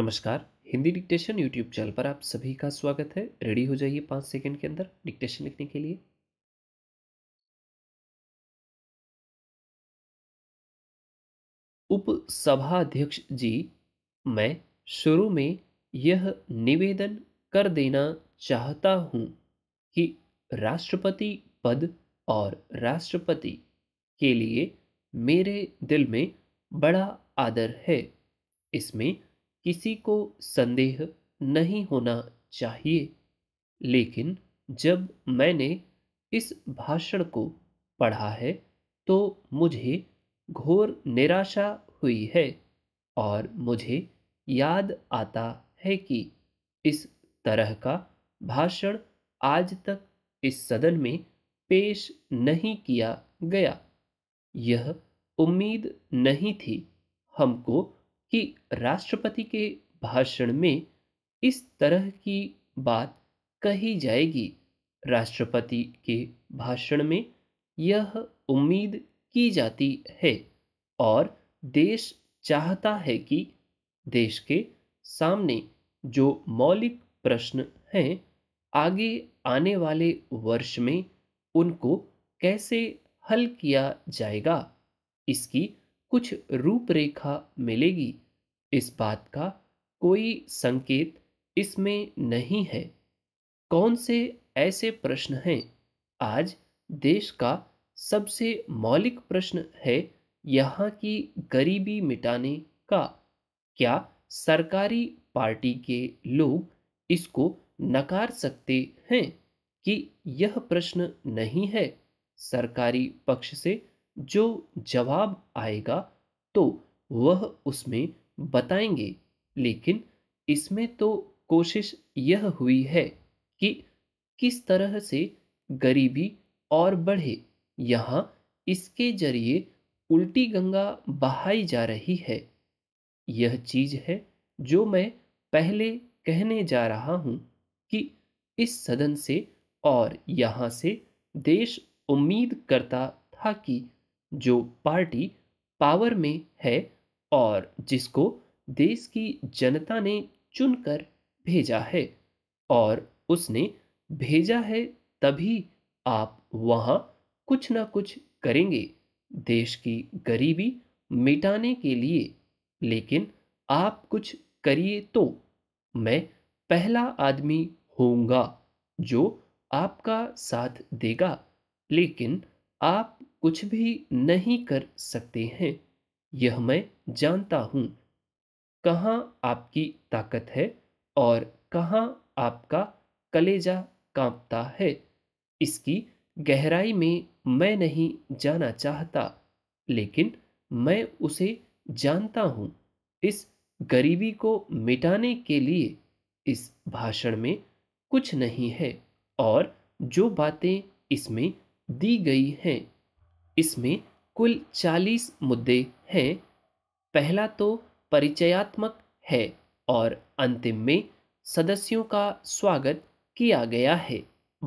नमस्कार Hindi dictation YouTube channel पर आप सभी का स्वागत है रेडी हो जाइए पाँच सेकंड के अंदर डिक्टेशन लिखने के लिए उप जी मैं शुरू में यह निवेदन कर देना चाहता हूँ कि राष्ट्रपति पद और राष्ट्रपति के लिए मेरे दिल में बड़ा आदर है इसमें किसी को संदेह नहीं होना चाहिए लेकिन जब मैंने इस भाषण को पढ़ा है तो मुझे घोर निराशा हुई है और मुझे याद आता है कि इस तरह का भाषण आज तक इस सदन में पेश नहीं किया गया यह उम्मीद नहीं थी हमको कि राष्ट्रपति के भाषण में इस तरह की बात कही जाएगी राष्ट्रपति के भाषण में यह उम्मीद की जाती है और देश चाहता है कि देश के सामने जो मौलिक प्रश्न हैं आगे आने वाले वर्ष में उनको कैसे हल किया जाएगा इसकी कुछ रूपरेखा मिलेगी इस बात का कोई संकेत इसमें नहीं है कौन से ऐसे प्रश्न हैं आज देश का सबसे मौलिक प्रश्न है यहाँ की गरीबी मिटाने का क्या सरकारी पार्टी के लोग इसको नकार सकते हैं कि यह प्रश्न नहीं है सरकारी पक्ष से जो जवाब आएगा तो वह उसमें बताएंगे लेकिन इसमें तो कोशिश यह हुई है कि किस तरह से गरीबी और बढ़े यहाँ इसके जरिए उल्टी गंगा बहाई जा रही है यह चीज है जो मैं पहले कहने जा रहा हूँ कि इस सदन से और यहाँ से देश उम्मीद करता था कि जो पार्टी पावर में है और जिसको देश की जनता ने चुनकर भेजा है और उसने भेजा है तभी आप वहाँ कुछ ना कुछ करेंगे देश की गरीबी मिटाने के लिए लेकिन आप कुछ करिए तो मैं पहला आदमी होऊंगा जो आपका साथ देगा लेकिन आप कुछ भी नहीं कर सकते हैं यह मैं जानता हूँ कहाँ आपकी ताकत है और कहाँ आपका कलेजा कांपता है इसकी गहराई में मैं नहीं जाना चाहता लेकिन मैं उसे जानता हूँ इस गरीबी को मिटाने के लिए इस भाषण में कुछ नहीं है और जो बातें इसमें दी गई हैं इसमें कुल चालीस मुद्दे हैं पहला तो परिचयात्मक है और अंतिम में सदस्यों का स्वागत किया गया है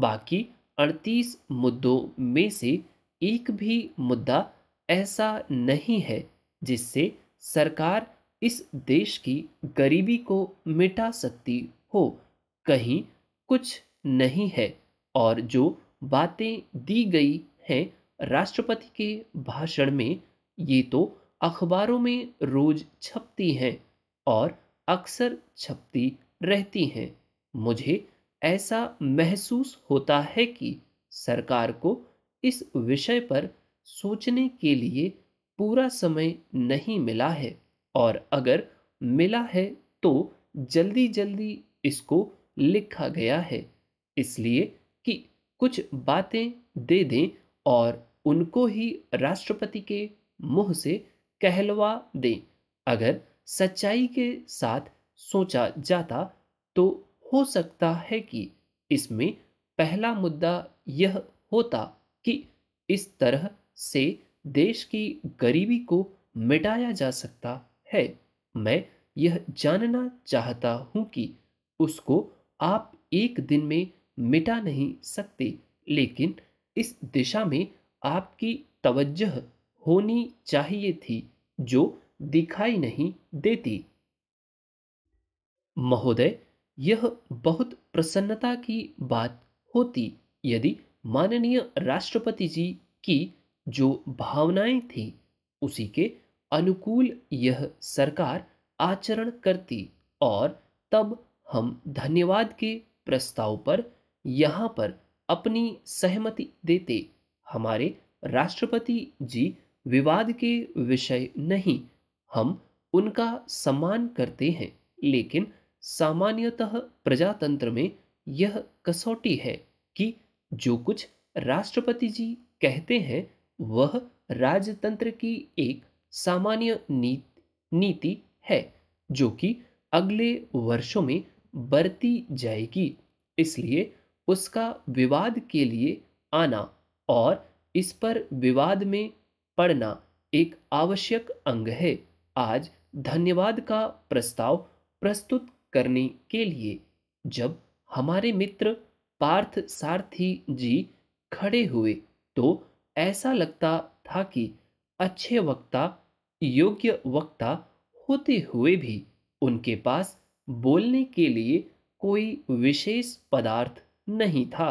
बाकी अड़तीस मुद्दों में से एक भी मुद्दा ऐसा नहीं है जिससे सरकार इस देश की गरीबी को मिटा सकती हो कहीं कुछ नहीं है और जो बातें दी गई हैं राष्ट्रपति के भाषण में ये तो अखबारों में रोज छपती हैं और अक्सर छपती रहती हैं मुझे ऐसा महसूस होता है कि सरकार को इस विषय पर सोचने के लिए पूरा समय नहीं मिला है और अगर मिला है तो जल्दी जल्दी इसको लिखा गया है इसलिए कि कुछ बातें दे दें और उनको ही राष्ट्रपति के मुंह से कहलवा दें अगर सच्चाई के साथ सोचा जाता तो हो सकता है कि इसमें पहला मुद्दा यह होता कि इस तरह से देश की गरीबी को मिटाया जा सकता है मैं यह जानना चाहता हूँ कि उसको आप एक दिन में मिटा नहीं सकते लेकिन इस दिशा में आपकी तवज्जह होनी चाहिए थी जो दिखाई नहीं देती महोदय यह बहुत प्रसन्नता की बात होती यदि माननीय राष्ट्रपति जी की जो भावनाएं थी उसी के अनुकूल यह सरकार आचरण करती और तब हम धन्यवाद के प्रस्ताव पर यहाँ पर अपनी सहमति देते हमारे राष्ट्रपति जी विवाद के विषय नहीं हम उनका सम्मान करते हैं लेकिन सामान्यतः प्रजातंत्र में यह कसौटी है कि जो कुछ राष्ट्रपति जी कहते हैं वह राजतंत्र की एक सामान्य नीति है जो कि अगले वर्षों में बरती जाएगी इसलिए उसका विवाद के लिए आना और इस पर विवाद में पड़ना एक आवश्यक अंग है आज धन्यवाद का प्रस्ताव प्रस्तुत करने के लिए जब हमारे मित्र पार्थ सारथी जी खड़े हुए तो ऐसा लगता था कि अच्छे वक्ता योग्य वक्ता होते हुए भी उनके पास बोलने के लिए कोई विशेष पदार्थ नहीं था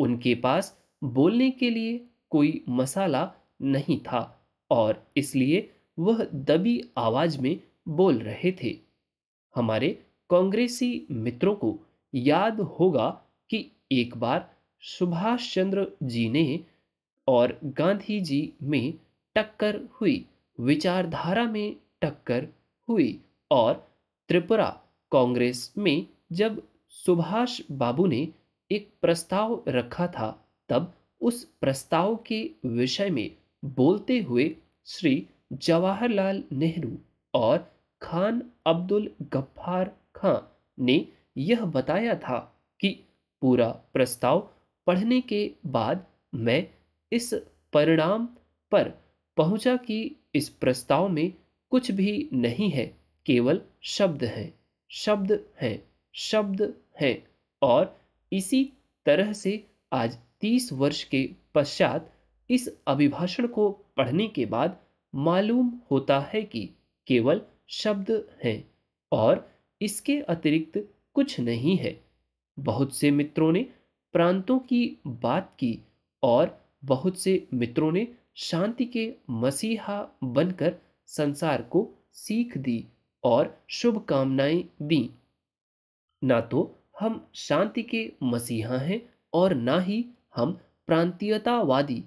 उनके पास बोलने के लिए कोई मसाला नहीं था और इसलिए वह दबी आवाज में बोल रहे थे हमारे कांग्रेसी मित्रों को याद होगा कि एक बार सुभाष चंद्र जी ने और गांधी जी में टक्कर हुई विचारधारा में टक्कर हुई और त्रिपुरा कांग्रेस में जब सुभाष बाबू ने एक प्रस्ताव रखा था तब उस प्रस्ताव के विषय में बोलते हुए श्री जवाहरलाल नेहरू और खान अब्दुल गफ्फार खां ने यह बताया था कि पूरा प्रस्ताव पढ़ने के बाद मैं इस परिणाम पर पहुंचा कि इस प्रस्ताव में कुछ भी नहीं है केवल शब्द हैं शब्द हैं शब्द हैं और इसी तरह से आज तीस वर्ष के पश्चात इस अभिभाषण को पढ़ने के बाद मालूम होता है कि केवल शब्द हैं और इसके अतिरिक्त कुछ नहीं है बहुत से मित्रों ने प्रांतों की बात की और बहुत से मित्रों ने शांति के मसीहा बनकर संसार को सीख दी और शुभकामनाएं दी ना तो हम शांति के मसीहा हैं और ना ही हम प्रांतीयतावादी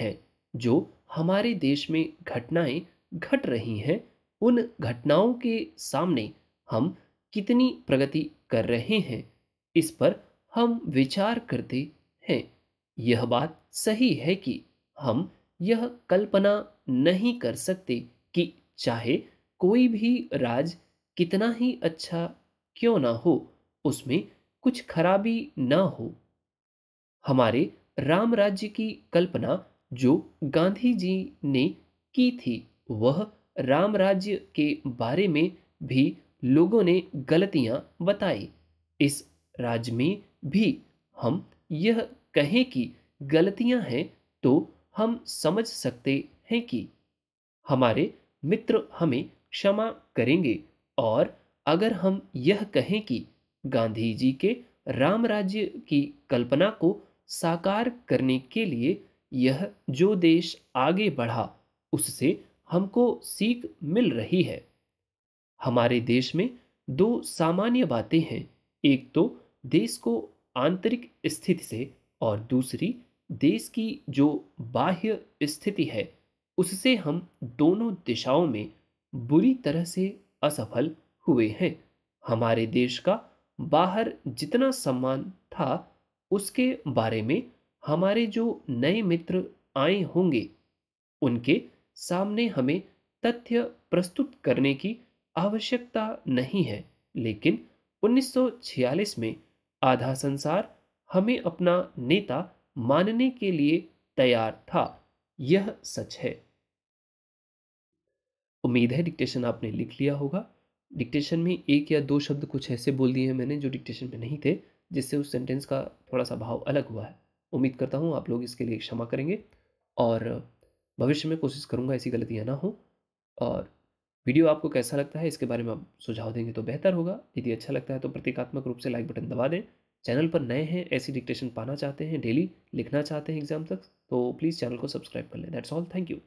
हैं जो हमारे देश में घटनाएं घट रही हैं उन घटनाओं के सामने हम कितनी प्रगति कर रहे हैं इस पर हम विचार करते हैं यह बात सही है कि हम यह कल्पना नहीं कर सकते कि चाहे कोई भी राज कितना ही अच्छा क्यों ना हो उसमें कुछ खराबी ना हो हमारे राम राज्य की कल्पना जो गांधी जी ने की थी वह राम राज्य के बारे में भी लोगों ने गलतियां बताई इस राज्य में भी हम यह कहें कि गलतियां हैं तो हम समझ सकते हैं कि हमारे मित्र हमें क्षमा करेंगे और अगर हम यह कहें कि गांधी जी के राम राज्य की कल्पना को साकार करने के लिए यह जो देश आगे बढ़ा उससे हमको सीख मिल रही है हमारे देश में दो सामान्य बातें हैं एक तो देश को आंतरिक स्थिति से और दूसरी देश की जो बाह्य स्थिति है उससे हम दोनों दिशाओं में बुरी तरह से असफल हुए हैं हमारे देश का बाहर जितना सम्मान था उसके बारे में हमारे जो नए मित्र आए होंगे उनके सामने हमें तथ्य प्रस्तुत करने की आवश्यकता नहीं है लेकिन 1946 में आधा संसार हमें अपना नेता मानने के लिए तैयार था यह सच है उम्मीद है डिक्टेशन आपने लिख लिया होगा डिक्टेशन में एक या दो शब्द कुछ ऐसे बोल दिए हैं मैंने जो डिक्टेशन में नहीं थे जिससे उस सेंटेंस का थोड़ा सा भाव अलग हुआ है उम्मीद करता हूँ आप लोग इसके लिए क्षमा करेंगे और भविष्य में कोशिश करूँगा ऐसी गलतियाँ ना हों और वीडियो आपको कैसा लगता है इसके बारे में आप सुझाव देंगे तो बेहतर होगा यदि अच्छा लगता है तो प्रतीकात्मक रूप से लाइक बटन दबा दें चैनल पर नए हैं ऐसी डिक्टेशन पाना चाहते हैं डेली लिखना चाहते हैं एग्जाम तक तो प्लीज़ चैनल को सब्सक्राइब कर लें दैट्स ऑल थैंक यू